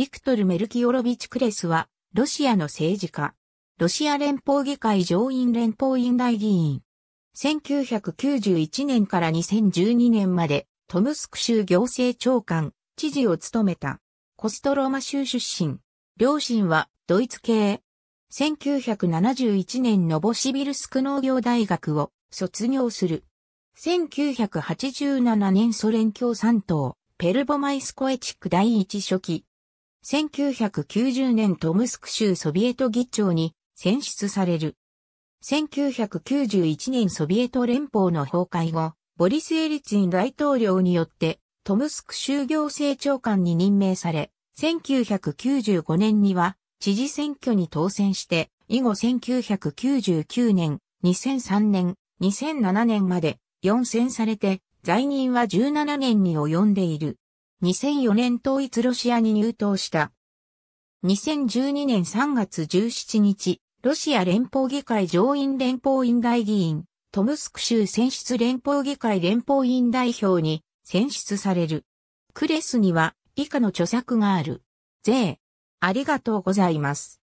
ビクトル・メルキオロビチ・クレスは、ロシアの政治家。ロシア連邦議会上院連邦院大議員。1991年から2012年まで、トムスク州行政長官、知事を務めた。コストローマ州出身。両親は、ドイツ系。1971年ノボシビルスク農業大学を卒業する。1987年ソ連共産党、ペルボマイスコエチック第一書記、1990年トムスク州ソビエト議長に選出される。1991年ソビエト連邦の崩壊後、ボリス・エリツィン大統領によってトムスク州行政長官に任命され、1995年には知事選挙に当選して、以後1999年、2003年、2007年まで4選されて、在任は17年に及んでいる。2004年統一ロシアに入党した。2012年3月17日、ロシア連邦議会上院連邦院大議員、トムスク州選出連邦議会連邦院代表に選出される。クレスには以下の著作がある。税。ありがとうございます。